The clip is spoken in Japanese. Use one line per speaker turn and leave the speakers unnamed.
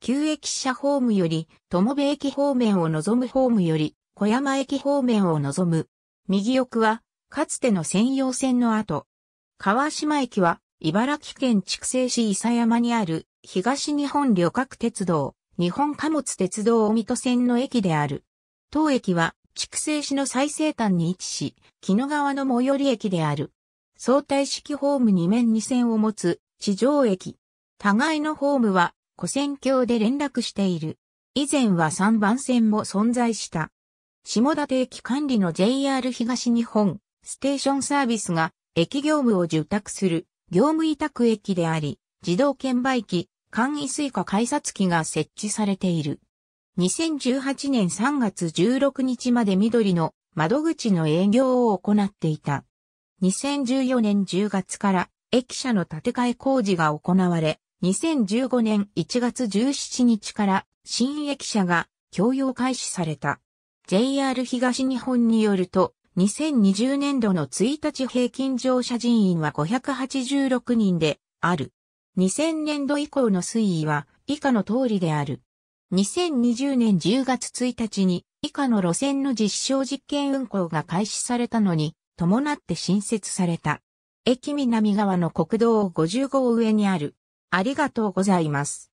旧
駅舎ホームより、友部駅方面を望むホームより、小山駅方面を望む。右奥は、かつての専用線の後。川島駅は、茨城県筑西市伊佐山にある、東日本旅客鉄道、日本貨物鉄道大水戸線の駅である。当駅は、筑西市の最西端に位置し、木野川の最寄り駅である。相対式ホーム2面2線を持つ、地上駅。互いのホームは、古戦橋で連絡している。以前は3番線も存在した。下立駅管理の JR 東日本ステーションサービスが駅業務を受託する業務委託駅であり、自動券売機、簡易水カ改札機が設置されている。2018年3月16日まで緑の窓口の営業を行っていた。2014年10月から駅舎の建て替え工事が行われ、2015年1月17日から新駅舎が供用開始された。JR 東日本によると、2020年度の1日平均乗車人員は586人である。2000年度以降の推移は以下の通りである。2020年10月1日に以下の路線の実証実験運行が開始されたのに伴って新設された。駅南側の国道55上にあるありがとうございます。